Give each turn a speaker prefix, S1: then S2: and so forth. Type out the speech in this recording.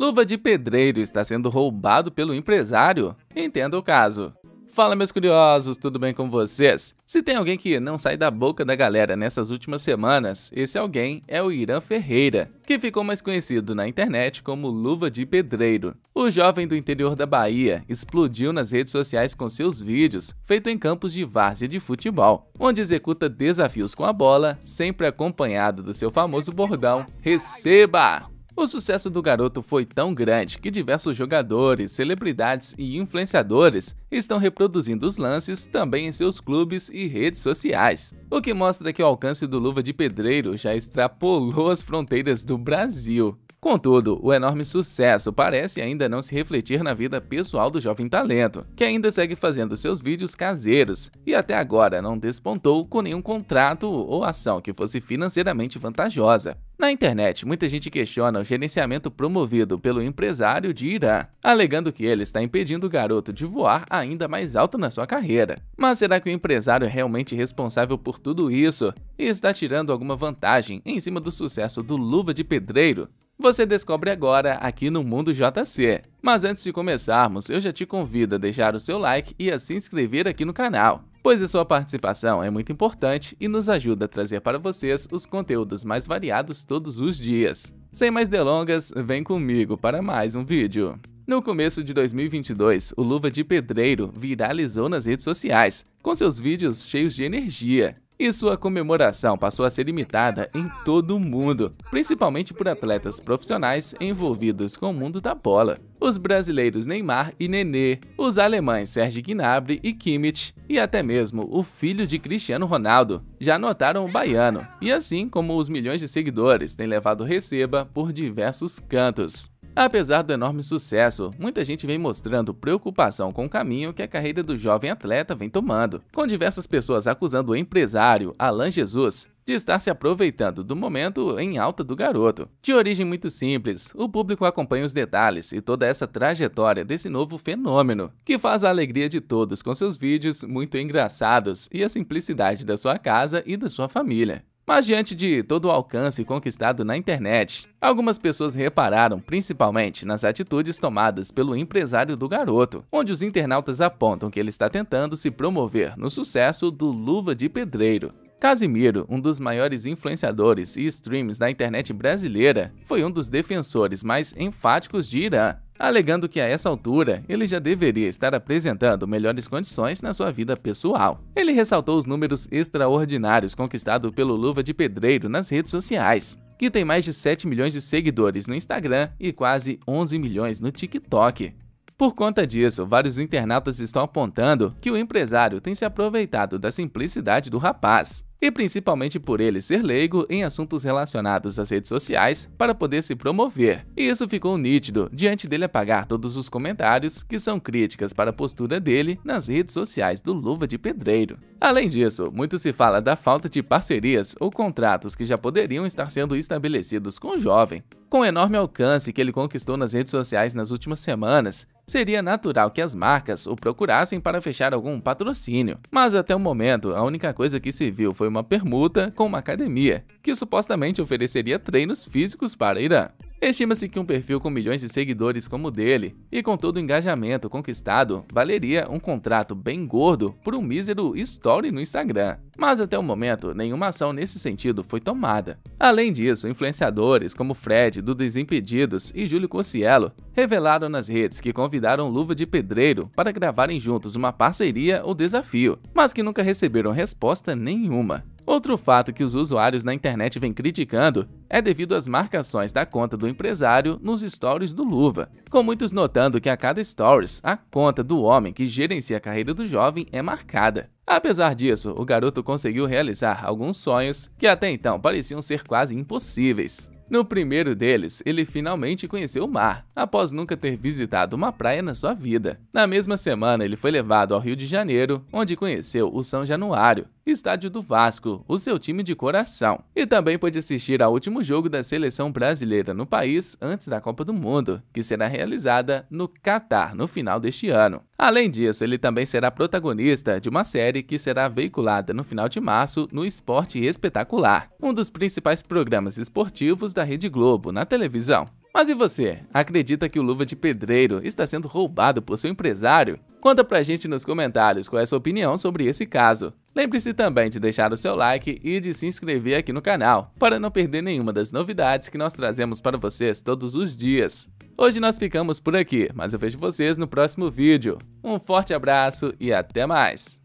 S1: Luva de Pedreiro está sendo roubado pelo empresário? Entenda o caso. Fala meus curiosos, tudo bem com vocês? Se tem alguém que não sai da boca da galera nessas últimas semanas, esse alguém é o Irã Ferreira, que ficou mais conhecido na internet como Luva de Pedreiro. O jovem do interior da Bahia explodiu nas redes sociais com seus vídeos, feito em campos de várzea de futebol, onde executa desafios com a bola, sempre acompanhado do seu famoso bordão Receba! O sucesso do garoto foi tão grande que diversos jogadores, celebridades e influenciadores estão reproduzindo os lances também em seus clubes e redes sociais, o que mostra que o alcance do Luva de Pedreiro já extrapolou as fronteiras do Brasil. Contudo, o enorme sucesso parece ainda não se refletir na vida pessoal do jovem talento, que ainda segue fazendo seus vídeos caseiros e até agora não despontou com nenhum contrato ou ação que fosse financeiramente vantajosa. Na internet, muita gente questiona o gerenciamento promovido pelo empresário de Irã, alegando que ele está impedindo o garoto de voar ainda mais alto na sua carreira. Mas será que o empresário é realmente responsável por tudo isso e está tirando alguma vantagem em cima do sucesso do Luva de Pedreiro, você descobre agora aqui no Mundo JC. Mas antes de começarmos, eu já te convido a deixar o seu like e a se inscrever aqui no canal, pois a sua participação é muito importante e nos ajuda a trazer para vocês os conteúdos mais variados todos os dias. Sem mais delongas, vem comigo para mais um vídeo. No começo de 2022, o Luva de Pedreiro viralizou nas redes sociais, com seus vídeos cheios de energia e sua comemoração passou a ser imitada em todo o mundo, principalmente por atletas profissionais envolvidos com o mundo da bola. Os brasileiros Neymar e Nenê, os alemães Serge Gnabry e Kimmich, e até mesmo o filho de Cristiano Ronaldo, já notaram o baiano, e assim como os milhões de seguidores têm levado receba por diversos cantos. Apesar do enorme sucesso, muita gente vem mostrando preocupação com o caminho que a carreira do jovem atleta vem tomando, com diversas pessoas acusando o empresário Alan Jesus de estar se aproveitando do momento em alta do garoto. De origem muito simples, o público acompanha os detalhes e toda essa trajetória desse novo fenômeno, que faz a alegria de todos com seus vídeos muito engraçados e a simplicidade da sua casa e da sua família. Mas diante de todo o alcance conquistado na internet, algumas pessoas repararam principalmente nas atitudes tomadas pelo empresário do garoto, onde os internautas apontam que ele está tentando se promover no sucesso do Luva de Pedreiro. Casimiro, um dos maiores influenciadores e streams da internet brasileira, foi um dos defensores mais enfáticos de Irã, alegando que a essa altura ele já deveria estar apresentando melhores condições na sua vida pessoal. Ele ressaltou os números extraordinários conquistados pelo Luva de Pedreiro nas redes sociais, que tem mais de 7 milhões de seguidores no Instagram e quase 11 milhões no TikTok. Por conta disso, vários internautas estão apontando que o empresário tem se aproveitado da simplicidade do rapaz, e principalmente por ele ser leigo em assuntos relacionados às redes sociais para poder se promover. E isso ficou nítido diante dele apagar todos os comentários que são críticas para a postura dele nas redes sociais do Luva de Pedreiro. Além disso, muito se fala da falta de parcerias ou contratos que já poderiam estar sendo estabelecidos com o jovem. Com o enorme alcance que ele conquistou nas redes sociais nas últimas semanas, seria natural que as marcas o procurassem para fechar algum patrocínio. Mas até o momento, a única coisa que se viu foi uma permuta com uma academia, que supostamente ofereceria treinos físicos para Irã. Estima-se que um perfil com milhões de seguidores como o dele, e com todo o engajamento conquistado, valeria um contrato bem gordo por um mísero story no Instagram mas até o momento nenhuma ação nesse sentido foi tomada. Além disso, influenciadores como Fred do Desimpedidos e Júlio Cossiello revelaram nas redes que convidaram Luva de Pedreiro para gravarem juntos uma parceria ou desafio, mas que nunca receberam resposta nenhuma. Outro fato que os usuários na internet vêm criticando é devido às marcações da conta do empresário nos stories do Luva, com muitos notando que a cada stories, a conta do homem que gerencia a carreira do jovem é marcada. Apesar disso, o garoto conseguiu realizar alguns sonhos que até então pareciam ser quase impossíveis. No primeiro deles, ele finalmente conheceu o mar, após nunca ter visitado uma praia na sua vida. Na mesma semana, ele foi levado ao Rio de Janeiro, onde conheceu o São Januário, estádio do Vasco, o seu time de coração. E também pôde assistir ao último jogo da seleção brasileira no país antes da Copa do Mundo, que será realizada no Catar no final deste ano. Além disso, ele também será protagonista de uma série que será veiculada no final de março no Esporte Espetacular, um dos principais programas esportivos da Rede Globo na televisão. Mas e você? Acredita que o Luva de Pedreiro está sendo roubado por seu empresário? Conta pra gente nos comentários qual é a sua opinião sobre esse caso. Lembre-se também de deixar o seu like e de se inscrever aqui no canal, para não perder nenhuma das novidades que nós trazemos para vocês todos os dias. Hoje nós ficamos por aqui, mas eu vejo vocês no próximo vídeo. Um forte abraço e até mais!